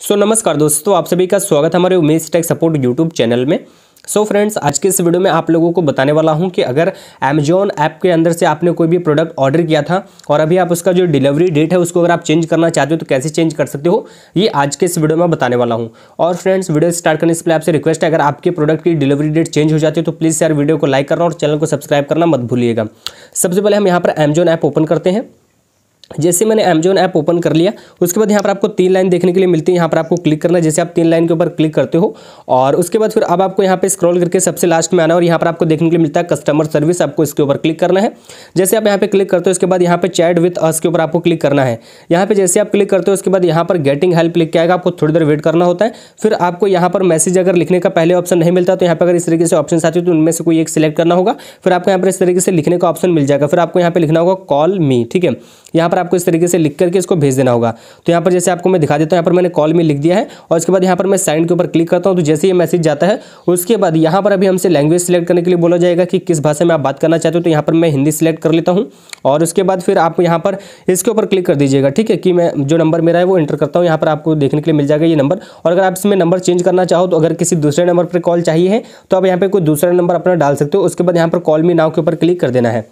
सो so, नमस्कार दोस्तों आप सभी का स्वागत हमारे Umesh tech support YouTube channel में सो so फ्रेंड्स आज के इस वीडियो में आप लोगों को बताने वाला हूं कि अगर अमेजोन ऐप के अंदर से आपने कोई भी प्रोडक्ट ऑर्डर किया था और अभी आप उसका जो डिलीवरी डेट है उसको अगर आप चेंज करना चाहते हो तो कैसे चेंज कर सकते हो ये आज के इस वीडियो में बताने वाला हूं और फ्रेंड्स वीडियो स्टार्ट करने से पहले आपसे रिक्वेस्ट है अगर आपके प्रोडक्ट की डिलीवरी डेट चेंज हो जाती है तो प्लीज़ यार वीडियो को लाइक करना और चैनल को सब्सक्राइब करना मत भूलिएगा सबसे पहले हम यहाँ पर अमेजोन ऐप ओपन करते हैं जैसे मैंने अमेजोन ऐप ओपन कर लिया उसके बाद यहाँ पर आपको तीन लाइन देखने के लिए मिलती है यहाँ पर आपको क्लिक करना जैसे आप तीन लाइन के ऊपर क्लिक करते हो और उसके बाद फिर अब आपको यहाँ पे स्क्रॉल करके सबसे लास्ट में आना और यहाँ पर आपको देखने के लिए मिलता है कस्टमर सर्विस आपको इसके ऊपर क्लिक करना है जैसे आप यहाँ पे क्लिक करते हो उसके बाद यहाँ पर चैट विथ अस के ऊपर आपको क्लिक करना है यहाँ पर जैसे आप क्लिक करते हो उसके बाद यहाँ पर गेटिंग हेल्प लिख के आएगा आपको थोड़ी देर वेट करना होता है फिर आपको यहाँ पर मैसेज अगर लिखने का पहले ऑप्शन नहीं मिलता तो यहाँ पर अगर इस तरीके से ऑप्शन आते हो तो उनमें से कोई एक सिलेक्ट करना होगा फिर आपको यहाँ पर इस तरीके से लिखने का ऑप्शन मिल जाएगा फिर आपको यहाँ पर लिखना होगा कॉल मी ठीक है यहाँ पर पर आपको इस तरीके से लिख करके इसको भेज देना होगा तो यहाँ पर जैसे आपको मैं दिखा देता हूँ यहाँ पर मैंने कॉल में लिख दिया है और उसके बाद यहाँ पर मैं साइन के ऊपर क्लिक करता हूँ तो जैसे ये मैसेज जाता है उसके बाद यहाँ पर अभी हमसे लैंग्वेज सेलेक्ट करने के लिए बोला जाएगा कि किस भाषा में आप बात करना चाहते हो तो यहाँ पर मैं हिंदी सेलेक्ट कर लेता हूँ और उसके बाद फिर आप यहाँ पर इसके ऊपर क्लिक कर दीजिएगा ठीक है कि मैं जो नंबर मेरा है वो एंटर करता हूँ यहाँ पर आपको देखने के लिए मिल जाएगा ये नंबर और अगर आप इसमें नंबर चेंज करना चाहो तो अगर किसी दूसरे नंबर पर कॉल चाहिए तो आप यहाँ पर कोई दूसरा नंबर अपना डाल सकते हो उसके बाद यहाँ पर कॉल मी नाव के ऊपर क्लिक कर देना है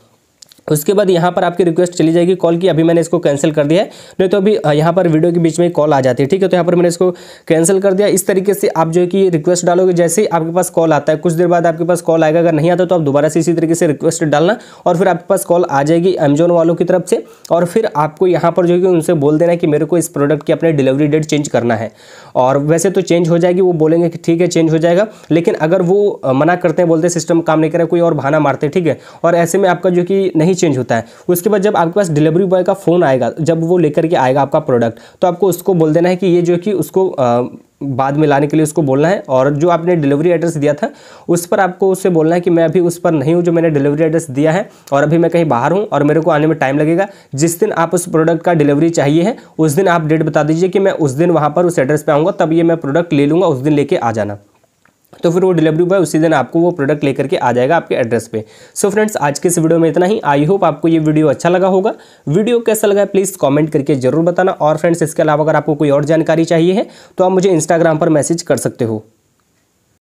उसके बाद यहाँ पर आपकी रिक्वेस्ट चली जाएगी कॉल की अभी मैंने इसको कैंसिल कर दिया है नहीं तो अभी यहाँ पर वीडियो के बीच में कॉल आ जाती है ठीक है तो यहाँ पर मैंने इसको कैंसिल कर दिया इस तरीके से आप जो है कि रिक्वेस्ट डालोगे जैसे ही आपके पास कॉल आता है कुछ देर बाद आपके पास कॉल आएगा अगर नहीं आता तो आप दोबारा से इसी तरीके से रिक्वेस्ट डालना और फिर आपके पास कॉल आ जाएगी अमेजोन वालों की तरफ से और फिर आपको यहाँ पर जो है कि उनसे बोल देना कि मेरे को इस प्रोडक्ट की अपने डिलीवरी डेट चेंज करना है और वैसे तो चेंज हो जाएगी वो बोलेंगे कि ठीक है चेंज हो जाएगा लेकिन अगर वो मना करते हैं बोलते सिस्टम काम नहीं करें कोई और बहाना मारते ठीक है और ऐसे में आपका जो कि नहीं चेंज होता है उसके बाद जब आपके पास डिलीवरी बॉय का फ़ोन आएगा जब वो लेकर के आएगा आपका प्रोडक्ट तो आपको उसको बोल देना है कि ये जो कि उसको आ, बाद में लाने के लिए उसको बोलना है और जो आपने डिलीवरी एड्रेस दिया था उस पर आपको उससे बोलना है कि मैं अभी उस पर नहीं हूँ जो मैंने डिलीवरी एड्रेस दिया है और अभी मैं कहीं बाहर हूँ और मेरे को आने में टाइम लगेगा जिस दिन आप उस प्रोडक्ट का डिलीवरी चाहिए है उस दिन आप डेट बता दीजिए कि मैं उस दिन वहाँ पर उस एड्रेस पर आऊँगा तब ये मैं प्रोडक्ट ले लूँगा उस दिन लेके आ जाना तो फिर वो डिलीवरी बॉय उसी दिन आपको वो प्रोडक्ट लेकर के आ जाएगा आपके एड्रेस पे सो so फ्रेंड्स आज के इस वीडियो में इतना ही आई होप आपको ये वीडियो अच्छा लगा होगा वीडियो कैसा लगा है प्लीज़ कमेंट करके जरूर बताना और फ्रेंड्स इसके अलावा अगर आपको कोई और जानकारी चाहिए है तो आप मुझे इंस्टाग्राम पर मैसेज कर सकते हो